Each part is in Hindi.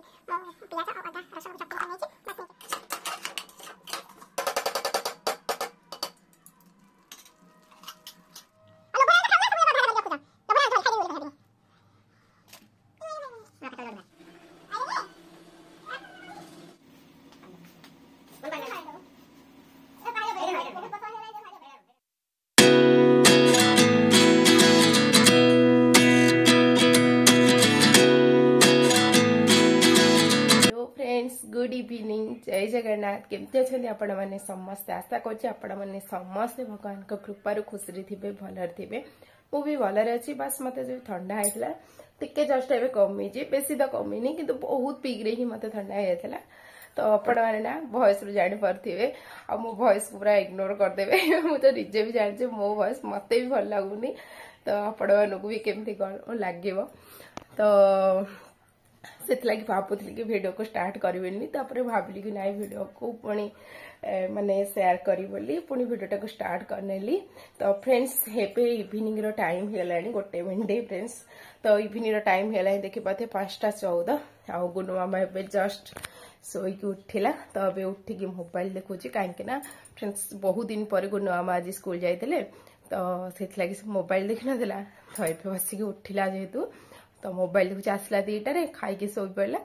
masih biasa atau ada rasa ucap terima kasih केमती अच्छे आपण मैंने समस्ते आशा कर समस्त भगवान कृपार खुशी थी भल भी भल भलर बास मत जो थंडा होता टे जस्ट एवं कमी बेसी तो कमी कि बहुत पिक्रे ही मत थंडा होता तो आपण मैंने ना भयस रू जापे आ मो भयस को पूरा इग्नोर करदे मुझे निजे भी जानी मो भयस मत भी भल लगुनि तो आपण मानक भी केमती लगे तो से भावुली कि भिड को स्टार्ट करेंपे भाविली कि ना भिड को पी मानने सेयार कर पुणी भिडटा को स्टार्ट करने तो फ्रेंड्स एवं इवनिंग टाइम हो गोटे मिनट फ्रेंड्स तो इवनिंग टाइम हो पाते पांचटा चौदह आउ ए जस्ट शोक उठला तो अभी उठिक मोबाइल देखुची कहीं फ्रेंड्स बहुत दिन पर गुनुमामा आज स्कूल जाते तो से मोबाइल देखी तो ये बसिक उठिला जेहेतु तो मोबाइल देखु आसला दीटारे खाई शोपड़ा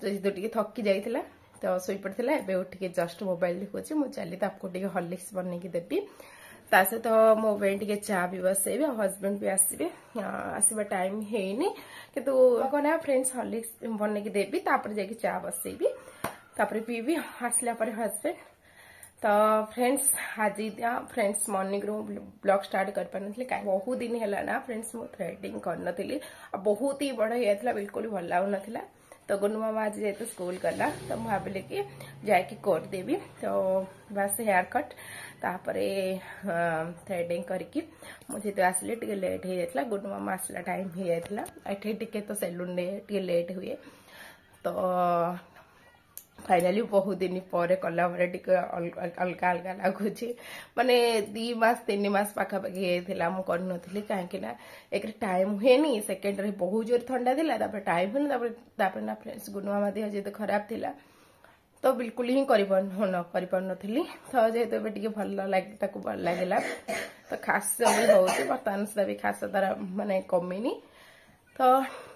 तो जी टे थकी जाइए तो शोपड़ा एवं उठे जस्ट मोबाइल देखुची मुझे चली तो आपको हर्लिक्स बनई देवी सहित मो बे चा भी बसइबी हजबैंड भी आसबे आसवा टाइम है कौन फ्रेंड्स हर्लिक्स बनई देवी तापर जा चा बसइबी पीबी आसला हजबैंड ତ ଫ୍ରେଣ୍ଡସ୍ ଆଜିଟା ଫ୍ରେଣ୍ଡସ୍ ମର୍ଣ୍ଣିଂରୁ ବ୍ଲଗ୍ ଷ୍ଟାର୍ଟ କରିପାରିନଥିଲି କାହିଁକି ବହୁତ ଦିନ ହେଲା ନା ଫ୍ରେଣ୍ଡସ୍ ମୁଁ ଥ୍ରେଡ଼ିଂ କରିନଥିଲି ଆଉ ବହୁତ ହି ବଡ଼ ହେଇଯାଇଥିଲା ବିଲକୁଲ ଭଲ ଲାଗୁନଥିଲା ତ ଗୁନୁ ମାମା ଆଜି ଯେହେତୁ ସ୍କୁଲ ଗଲା ତ ମୁଁ ଭାବିଲି କି ଯାଇକି କରିଦେବି ତ ବାସ୍ ହେୟାର କଟ୍ ତାପରେ ଥ୍ରେଡ଼ିଂ କରିକି ମୁଁ ଯେହେତୁ ଆସିଲି ଟିକେ ଲେଟ୍ ହେଇଯାଇଥିଲା ଗୁନୁ ମାମା ଆସିଲା ଟାଇମ୍ ହେଇଯାଇଥିଲା ଏଠି ଟିକେ ତ ସେଲୁନରେ ଟିକେ ଲେଟ୍ ହୁଏ ତ ଫାଇନାଲି ବହୁତ ଦିନ ପରେ କଲା ପରେ ଟିକେ ଅଲଗା ଅଲଗା ଲାଗୁଛି ମାନେ ଦୁଇ ମାସ ତିନି ମାସ ପାଖାପାଖି ହେଇଥିଲା ମୁଁ କରିନଥିଲି କାହିଁକି ନା ଏକରେ ଟାଇମ୍ ହୁଏନି ସେକେଣ୍ଡରେ ବହୁତ ଜୋର ଥଣ୍ଡା ଥିଲା ତାପରେ ଟାଇମ୍ ହୁଏନି ତାପରେ ତାପରେ ନା ଫ୍ରେଣ୍ଡସ୍ ଗୁନୁମାମା ଦେହ ଯେହେତୁ ଖରାପ ଥିଲା ତ ବିଲକୁଲ ହିଁ କରିପାରୁ ନ କରିପାରୁନଥିଲି ତ ଯେହେତୁ ଏବେ ଟିକେ ଭଲ ଲାଗି ତାକୁ ଭଲ ଲାଗିଲା ତ ଖାସ ବି ହେଉଛି ବର୍ତ୍ତମାନ ସୁଦ୍ଧା ବି ଖାସ ତାର ମାନେ କମିନି ତ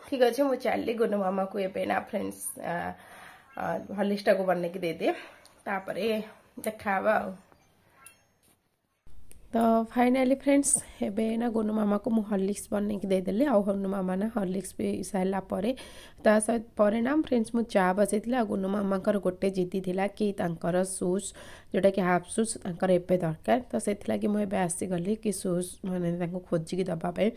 ଠିକ୍ ଅଛି ମୁଁ ଚାଲିଲି ଗୁନୁମାମାକୁ ଏବେ ନା ଫ୍ରେଣ୍ଡସ୍ को हलिक्सटाको बनैकिदिए तापर देखाह आउ फ्रेन्ड्स ए गुनुमामा म हलिक्स बनैकिदि आउनु हलिक साना फ्रेंड्स मु चा कर गोटे गुनुमामाको गटे की कि सूस सुज जोटाकि हाफ सूस तर एपे दरकार त सि आसिगली कि खोजि म खोजिक पे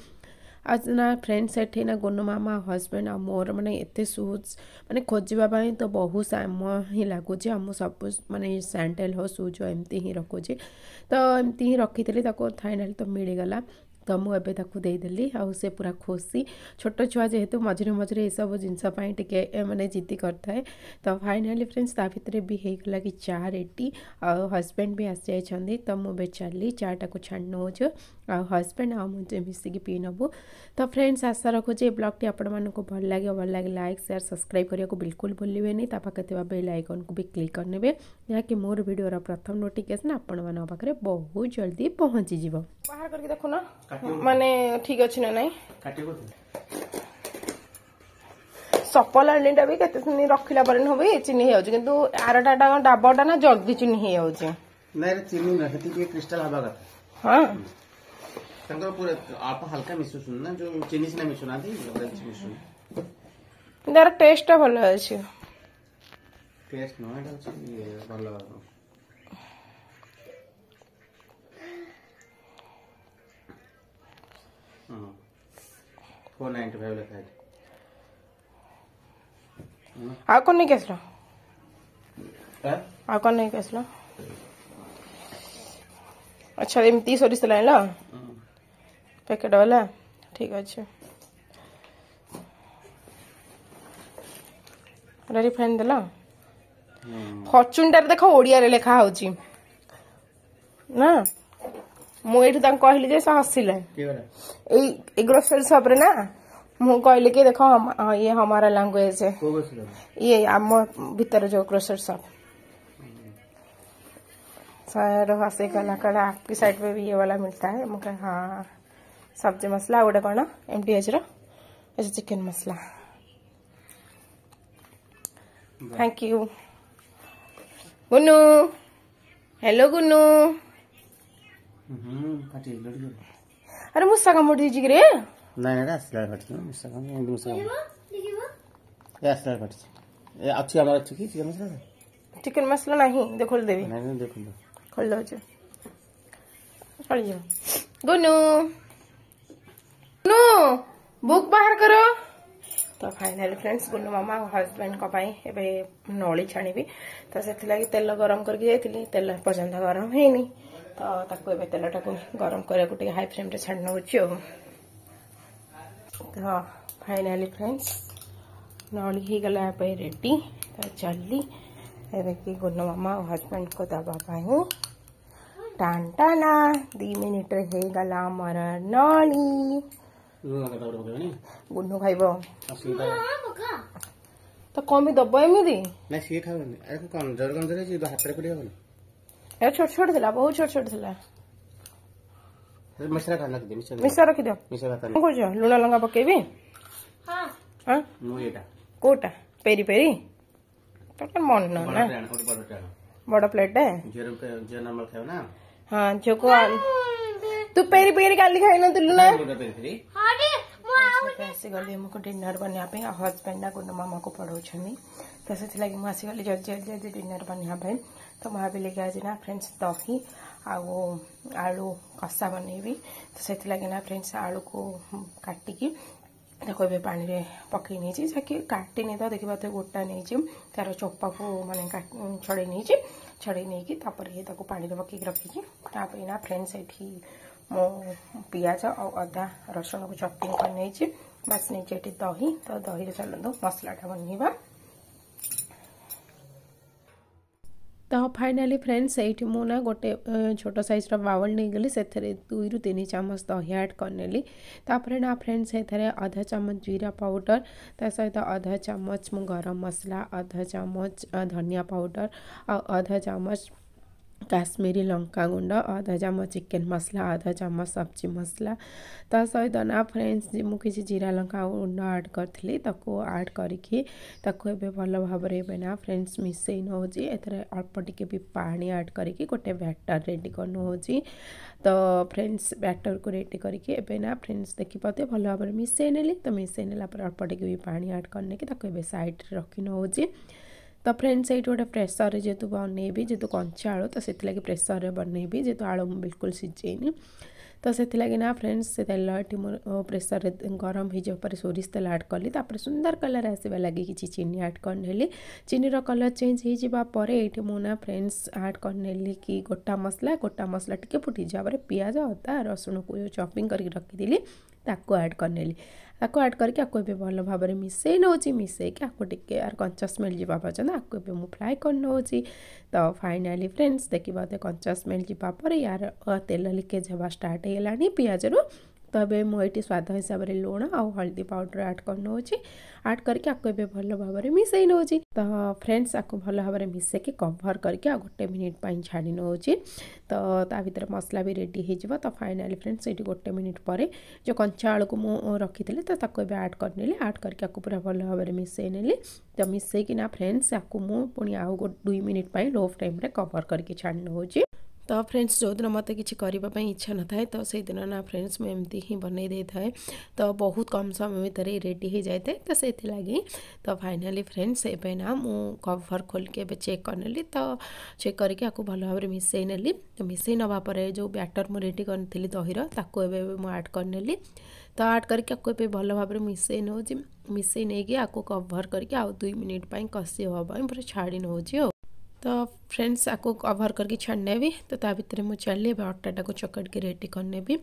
ଆଉ ଫ୍ରେଣ୍ଡ ସେଠି ନା ଗୁନୁ ମାମା ହଜବେଣ୍ଡ ଆଉ ମୋର ମାନେ ଏତେ ସୁଜ୍ ମାନେ ଖୋଜିବା ପାଇଁ ତ ବହୁ ସମୟ ହିଁ ଲାଗୁଛି ଆଉ ମୁଁ ସବୁ ମାନେ ସ୍ୟାଣ୍ଡେଲ୍ ହଉ ସୁଜ୍ ହଉ ଏମିତି ହିଁ ରଖୁଛି ତ ଏମିତି ହିଁ ରଖିଥିଲି ତାକୁ ଫାଇନାଲି ତ ମିଳିଗଲା त मुदी आउ से पूरा खुशी छोट छुआ जेहेतु मझेरे मझेरे यू जिनस मैंने जिद्दी करें तो फाइनाली फ्रेंड्स ताकि भी होगा कि चा रेडी आ हजबैंड भी आसी जाइंट तो मुझे चली चा टाक छाड़ नौ आउ हजबैंड आ मुझे मिसिक पी नबू तो फ्रेंड्स आशा रखुचे ब्लग्टी आपको भल लगे भल लगे लाइक सेयार सब्सक्राइब करने को बिलकुल भूल बेल आइकन को भी क्लिक करने कि मोर भिडर प्रथम नोटिकेसन आपण मैं बहुत जल्दी पहुँची जा बाहर करके देखो ना ମାନେ ଠିକ ଅଛି ନା ନାଇଁ ସପଲ ଆଣିଟା ବି କେତେ ଦିନ ରଖିଲା ପରେ ନୁହଁ ବି ଚିନି ହେଇଯାଉଛି କିନ୍ତୁ ଆରଟା ଡାବରଟା ନା ଜଲ୍ଦି ଚିନି ହେଇଯାଉଛି ନାଇଁ ଚିନି ନା ସେତିକି କ୍ରିଷ୍ଟାଲ ହେବା କଥା ହଁ ତାଙ୍କର ପୁରା ଅଳ୍ପ ହାଲକା ମିଶୁଛନ୍ତି ନା ଯୋଉ ଚିନି ସିନା ମିଶୁନାହାନ୍ତି ଅଲଗା କିଛି ମିଶୁନି କିନ୍ତୁ ଆର ଟେଷ୍ଟଟା ଭଲ ଅଛି ଟେଷ୍ଟ ନୁହଁ ଏଇଟା ହଉଛି ଭଲ ফোর নাইনটি লেখা আছে আর কোন নিয়ে গেছিল হ্যাঁ? আর কোন নিয়ে গেছিল আচ্ছা এমতি সরিষ তেল আনল প্যাকেট বালা ঠিক আছে রিফাইন দেল ওড়িয়ারে লেখা হচ্ছে না ମୁଁ ଏଇଠୁ ତାଙ୍କୁ କହିଲି ଯେ ସେ ହସିଲେ ଏଇ ଏଇ ଗ୍ରୋସରୀ ସପରେ ନା ମୁଁ କହିଲି କି ଦେଖ ଇଏ ହମାରା ଲାଙ୍ଗୁଏଜ ଇଏ ଆମ ଭିତରେ ଯୋଉ ग्रोसरी शॉप सर हंसे कहना कहना आपकी साइड पे भी ये वाला मिलता है मैं कहा हाँ सब्जी मसला गोटे कौन एम टी एच रहा चिकेन मसला थैंक यू गुनू हेलो गुनू अरे मुस्सा मोटी जिग्रे ନାଇଁ ଏଇଟା ଆସିଲା କାଟିଛି ମୂଷା କାମ ଏମିତି ମୂଷା କାମ ଏ ଆସିଲା କାଟିଛି ଏ ଅଛି ଆମର ଅଛି କି ଚିକେନ ମସଲା ଚିକେନ ମସଲା ନାହିଁ ଦେଖ ଖୋଲିଦେବି ନାଇଁ ନାଇଁ ଦେଖନ୍ତୁ ଖୋଲି ଦେଉଛି ଖୋଲିଯିବ ଗୁନୁ ଗୁନୁ ବୁକ୍ ବାହାର କର ତ ଫାଇନାଲି ଫ୍ରେଣ୍ଡସ୍ ଗୁଲୁ ମାମା ଆଉ ହଜବେଣ୍ଡଙ୍କ ପାଇଁ ଏବେ ନଳି ଛାଣିବି ତ ସେଥିଲାଗି ତେଲ ଗରମ କରିକି ଯାଇଥିଲି ତେଲ ଏପର୍ଯ୍ୟନ୍ତ ଗରମ ହେଇନି ତ ତାକୁ ଏବେ ତେଲଟାକୁ ଗରମ କରିବାକୁ ଟିକେ ହାଇ ଫ୍ଲେମ୍ରେ ଛାଣି ନେଉଛି ଆଉ ତ ଫାଇନାଲି ଫ୍ରେଣ୍ଡସ୍ ନଳି ହେଇଗଲା ଏବେ ରେଡ଼ି ତ ଜଲ୍ଦି ଏବେକି ଗୁନମାମା ଆଉ ହଜବେଣ୍ଡକୁ ଦେବା ପାଇଁ ଟାନ୍ ଟାନା ଦୁଇ ମିନିଟ୍ରେ ହେଇଗଲା ଆମର ନଳି ଗୁନୁ ଖାଇବ ତ କଣ ବି ଦେବ ଏମିତି ନାଇଁ ସିଏ ଖାଉନି ଆରେ କଣ ଜର ଗଞ୍ଜରେ ହାତରେ ପଡ଼ିବନି छोट छोट थिला बहुत छोट छोट थिला मिश्रा खाना दे मिश्रा मिश्रा रख दो मिश्रा खाना को जो लूणा लंगा पकेबी हां हां नूएटा कोटा पेरी पेरी तोर मन न ना बड़ा प्लेट है जेरो जे नंबर खाओ ना हां जोको तू पेरी पेरी काली खाई ना तू लूणा हां रे ଆସିଗଲି ଆମକୁ ଡିନର ବନେଇବା ପାଇଁ ଆଉ ହଜବେଣ୍ଡ ନା ଗୁଣ୍ଡ ମାମାକୁ ପଢ଼ଉଛନ୍ତି ତ ସେଥିଲାଗି ମୁଁ ଆସିଗଲି ଜଲ୍ଦି ଜଲ୍ଦି ଜଲ୍ଦି ଡିନର ବନେଇବା ପାଇଁ तो भाविली आज ना फ्रेंड्स दही आउ आलु कसा बन तो से लगे ना फ्रेंड्स आलु को काटिकी देखो ये पानी में पकई नहीं जाकि काटिनी तो देखिए तो गोटा नहीं चीज तार चोपा को मानते छड़े नहीं छड़े नहीं कि पानी पक रखी ना फ्रेंड्स ये मो पिज आदा रसुण को चटनी कर नहीं बास दही तो दही चलो मसलाटा बनवा ତ ଫାଇନାଲି ଫ୍ରେଣ୍ଡସ୍ ଏଇଠି ମୁଁ ନା ଗୋଟେ ଛୋଟ ସାଇଜ୍ର ବାଉଲ୍ ନେଇଗଲି ସେଥିରେ ଦୁଇରୁ ତିନି ଚାମଚ ଦହି ଆଡ଼୍ କରିନେଲି ତାପରେ ନା ଫ୍ରେଣ୍ଡସ୍ ଏଥିରେ ଅଧା ଚାମଚ ଜିରା ପାଉଡ଼ର ତା ସହିତ ଅଧା ଚାମଚ ମୁଁ ଗରମ ମସଲା ଅଧା ଚାମଚ ଧନିଆ ପାଉଡ଼ର ଆଉ ଅଧା ଚାମଚ কাশ্মীরি লঙ্কা গুণ্ড অধা চামচ চিকেন মশলা অধা চামচ সবজি মশলা তা সহিত না ফ্রেন্ডস মু কিছু জিরা লঙ্কা গুণ্ড আড করি তাকে আড করিকি তাকে এবে ভালো ভাবে এবে না ফ্রেন্ডস মিশাই নেছি এতে অল্প টিকি বি পা আড করিকি গোটে ব্যাটর রেডি করে নেছি তো ফ্রেন্ডস ব্যাটর কু রেডি করিকি এবে না ফ্রেন্ডস দেখিপাতে ভালো ভাবে মিশাই নেলি তো মিশাই নেলা পরে অল্প টিকি বি পা আড করে তাকে এবে সাইড্রে রখি নেছি ତ ଫ୍ରେଣ୍ଡ ସେଇଠି ଗୋଟେ ପ୍ରେସରରେ ଯେହେତୁ ବନେଇବି ଯେହେତୁ କଞ୍ଚା ଆଳୁ ତ ସେଥିଲାଗି ପ୍ରେସରରେ ବନେଇବି ଯେହେତୁ ଆଳୁ ମୁଁ ବିଲକୁଲ ସିଝେଇନି ତ ସେଥିଲାଗି ନା ଫ୍ରେଣ୍ଡସ୍ ସେ ତେଲ ଏଠି ମୋର ପ୍ରେସରରେ ଗରମ ହୋଇଯିବା ପରେ ସୋରିଷ ତେଲ ଆଡ଼୍ କଲି ତାପରେ ସୁନ୍ଦର କଲର୍ ଆସିବା ଲାଗି କିଛି ଚିନି ଆଡ଼୍ କରିନେଲି ଚିନିର କଲର୍ ଚେଞ୍ଜ ହୋଇଯିବା ପରେ ଏଇଠି ମୁଁ ନା ଫ୍ରେଣ୍ଡସ୍ ଆଡ଼୍ କରିନେଲି କି ଗୋଟା ମସଲା ଗୋଟା ମସଲା ଟିକେ ଫୁଟିଯିବା ପରେ ପିଆଜ ଅଦା ରସୁଣକୁ ଚପିଂ କରିକି ରଖିଥିଲି ତାକୁ ଆଡ଼୍ କରିନେଲି ତାକୁ ଆଡ଼୍ କରିକି ଆକୁ ଏବେ ଭଲ ଭାବରେ ମିଶାଇ ନେଉଛି ମିଶାଇକି ଆକୁ ଟିକେ ଆର କଞ୍ଚା ସ୍ମେଲ୍ ଯିବା ପର୍ଯ୍ୟନ୍ତ ଆକୁ ଏବେ ମୁଁ ଫ୍ରାଏ କରିନେଉଛି ତ ଫାଇନାଲି ଫ୍ରେଣ୍ଡସ୍ ଦେଖିବା କଞ୍ଚା ସ୍ମେଲ୍ ଯିବା ପରେ ୟାର ତେଲ ଲିକେଜ୍ ହେବା ଷ୍ଟାର୍ଟ ହେଇଗଲାଣି ପିଆଜରୁ तो ये मुझे स्वाद हिसाब से लुण आ हल्दी पाउडर आड कर नौ आड करके भल भाव में मिसई नौ तो फ्रेंड्स आपको भल भाव में मिसेकि कभर करके आ गोटे मिनिट छाड़ी नौ तो ता भर मसला भी रेडी हो तो फाइनाली फ्रेंड्स ये गोटे मिनिट पर जो कंचा आलू को मुझे रखी तो आड करने आड करके पूरा भल भाव में मिसई ने तो मिसईकिना फ्रेंड्स आपको मुझे पुणी आउ दुई मिनिट लो फ्लेम रे कवर करके छाड़ नौ तो फ्रेंड्स जो दिन मत कि इच्छा न था तो से दिन ना फ्रेंड्स मुझे एमती ही बनई दे है तो बहुत कम समय भितर रेडी जाए तो से लगी तो फाइनाली फ्रेंड्स एना ना कभर खोल के चेक कर नी तो चेक करके भल भाव मिसई नी तो मिसई ना जो बैटर मुझे रेडी करी दही एड करने तो आड करके भल भाव मिसई नौ मिसई नहीं कि आपको कभर करके दुई मिनिटप पर कषि हाँ पूरा छाड़ी नौ तो फ्रेंड्स आपको कवर करके छाड़ने भी तो भितर मुझे चलिए अटाटा को चकट के रेड करने भी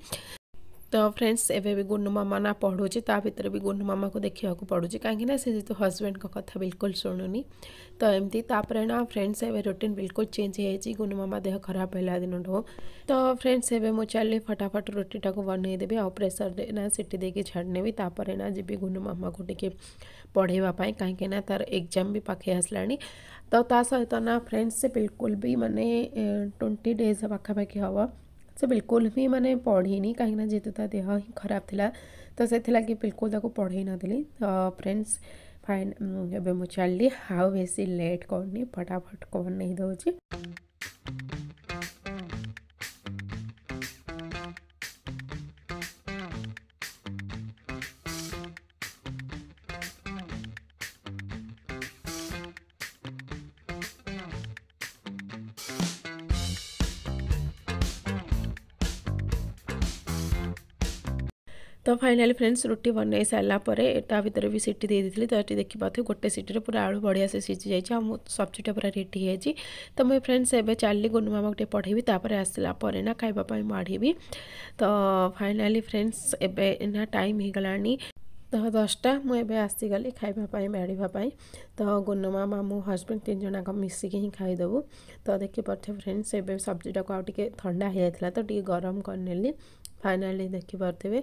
तो फ्रेंड्स एवं भी गुंडू मामा ना पढ़ू ता भितर भी गुंडू मामा को देखा पड़ू कहीं तो हजबैंड कथा बिल्कुल शुणुनि तो एमती तापर ना फ्रेंड्स एवं रुटिन बिलकुल चेंज हो गुंडू मामा देह खराब होगा दिन ठूँ तो फ्रेंड्स एवं मुझे फटाफट रुटीटा को बनईदेवि आउ प्रेसर ना सीटी देखिए छाड़नेबी तापर ना जी गुंडू मामा को टे पढ़ेपाई कहीं तार एग्जाम भी पाखे आसला तो सहित तो ना फ्रेंड्स से बिल्कुल भी मैंने ट्वेंटी डेज पखापाखी हे से बिल्कुल भी मैंने पढ़ेनि कहीं जेहतु तो देह ही खराब था तो से लगे बिल्कुल पढ़े नी तो फ्रेंड्स फाइन ए चल हाउ बेसी लेट करनी फटाफट कौन नहीं दौर ତ ଫାଇନାଲି ଫ୍ରେଣ୍ଡସ୍ ରୁଟି ବନେଇ ସାରିଲା ପରେ ତା ଭିତରେ ବି ସିଟି ଦେଇଦେଇଥିଲି ତ ଏଠି ଦେଖିପାରୁଥିବେ ଗୋଟେ ସିଟିରେ ପୁରା ଆଳୁ ବଢ଼ିଆସେ ସିଝି ଯାଇଛି ଆଉ ମୋ ସବଜିଟା ପୁରା ରେଡ଼ି ହେଇଯାଇଛି ତ ମୁଁ ଫ୍ରେଣ୍ଡସ୍ ଏବେ ଚାଲିଲି ଗୁନୁ ମାମାକୁ ଟିକେ ପଢ଼େଇବି ତାପରେ ଆସିଲା ପରେ ନା ଖାଇବା ପାଇଁ ମାଢ଼ିବି ତ ଫାଇନାଲି ଫ୍ରେଣ୍ଡସ୍ ଏବେ ନା ଟାଇମ୍ ହେଇଗଲାଣି ତ ଦଶଟା ମୁଁ ଏବେ ଆସିଗଲି ଖାଇବା ପାଇଁ ବାଢ଼ିବା ପାଇଁ ତ ଗୁନମା ମାମୁଁ ହଜବେଣ୍ଡ ତିନି ଜଣଙ୍କ ମିଶିକି ହିଁ ଖାଇଦେବୁ ତ ଦେଖିପାରୁଥିବେ ଫ୍ରେଣ୍ଡସ୍ ଏବେ ସବଜିଟାକୁ ଆଉ ଟିକେ ଥଣ୍ଡା ହେଇଯାଇଥିଲା ତ ଟିକେ ଗରମ କରିନେଲି फाइनाल देखिपे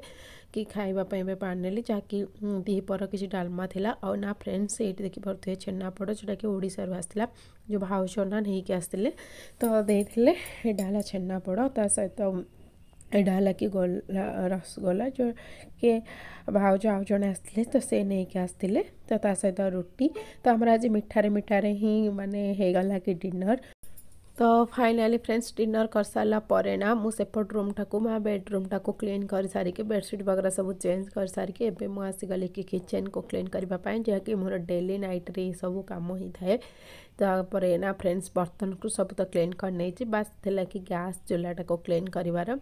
कि खावाप पाणी जहाँ कि दीपर किसी डालमा था और ना फ्रेंड्स ये देखिपे छेनापोड़ जोटा कि ओडार आसला जो भाउस ना नहीं आसते तो देखे ये छेनापोड़ सहित यहाँ है कि गोला रसगोला जो के भाज आउ जो आसते तो से नहीं कि आसते तो सहित रुटी तो आम आज मिठारे मिठारे ही मानने गला कि डिनर ତ ଫାଇନାଲି ଫ୍ରେଣ୍ଡସ୍ ଡିନର୍ କରିସାରିଲା ପରେ ନା ମୁଁ ସେପଟ ରୁମ୍ଟାକୁ ମା ବେଡ଼ରୁମ୍ଟାକୁ କ୍ଲିନ୍ କରିସାରିକି ବେଡ଼ସିଟ୍ ବଗେରା ସବୁ ଚେଞ୍ଜ କରିସାରିକି ଏବେ ମୁଁ ଆସିଗଲି କି କିଚେନ୍କୁ କ୍ଲିନ୍ କରିବା ପାଇଁ ଯାହାକି ମୋର ଡେଲି ନାଇଟ୍ରେ ଏସବୁ କାମ ହୋଇଥାଏ ତାପରେ ନା ଫ୍ରେଣ୍ଡସ୍ ବର୍ତ୍ତନକୁ ସବୁ ତ କ୍ଲିନ୍ କରିନେଇଛି ବାସ୍ ଥିଲା କି ଗ୍ୟାସ୍ ଚୁଲାଟାକୁ କ୍ଲିନ୍ କରିବାର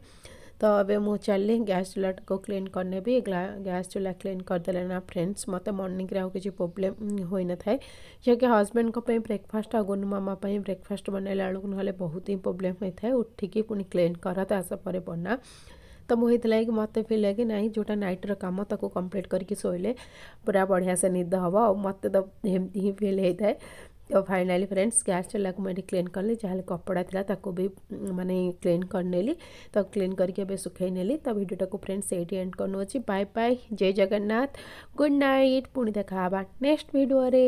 तो ये मुझे गैस चूला को क्लीन करने भी गैस चूला क्लीन करदे ना फ्रेंड्स मत मर्णिंग आज किसी प्रोब्लेम हो ना था जैसे हजबैंड ब्रेकफास्ट आ गुनु मामा ब्रेकफास्ट बन बेलू ना बहुत ही प्रोब्लेम होता है उठिकी पुणी क्लीन कर तापर बना तो मुझे मत फिले लगे ना जोटा नाइट्र काम कम्प्लीट करके शोले पूरा बढ़िया से निद हम आ मत तो एमती ही फिल होता है ତ ଫାଇନାଲି ଫ୍ରେଣ୍ଡସ୍ ଗ୍ୟାସ୍ଟାକୁ ମୁଁ ଏଠି କ୍ଲିନ୍ କଲି ଯାହାହେଲେ କପଡ଼ା ଥିଲା ତାକୁ ବି ମାନେ କ୍ଲିନ୍ କରିନେଲି ତ କ୍ଲିନ୍ କରିକି ଏବେ ଶୁଖାଇ ନେଲି ତ ଭିଡ଼ିଓଟାକୁ ଫ୍ରେଣ୍ଡସ୍ ଏଇଠି ଏଣ୍ଡ କରୁଅଛି ବାଏ ବାଏ ଜୟ ଜଗନ୍ନାଥ ଗୁଡ଼୍ ନାଇଟ୍ ପୁଣି ଦେଖା ହେବା ନେକ୍ସଟ ଭିଡ଼ିଓରେ